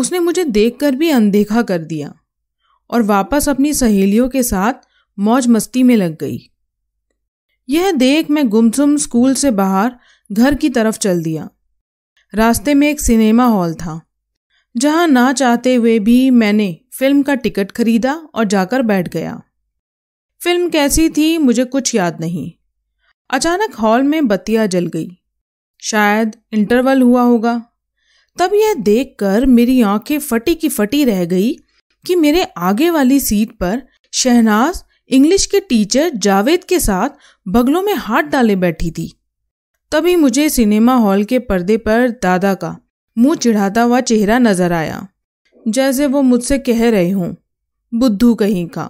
उसने मुझे देखकर भी अनदेखा कर दिया और वापस अपनी सहेलियों के साथ मौज मस्ती में लग गई यह देख मैं गुमसुम स्कूल से बाहर घर की तरफ चल दिया रास्ते में एक सिनेमा हॉल था जहां ना चाहते हुए भी मैंने फिल्म का टिकट खरीदा और जाकर बैठ गया फिल्म कैसी थी मुझे कुछ याद नहीं अचानक हॉल में बत्तियां जल गई शायद इंटरवल हुआ होगा तब यह देखकर मेरी आंखें फटी की फटी रह गई कि मेरे आगे वाली सीट पर शहनाज इंग्लिश के टीचर जावेद के साथ बगलों में हाथ डाले बैठी थी तभी मुझे सिनेमा हॉल के पर्दे पर दादा का मुंह चिढ़ाता हुआ चेहरा नजर आया जैसे वो मुझसे कह रहे हों बुद्धू कहीं का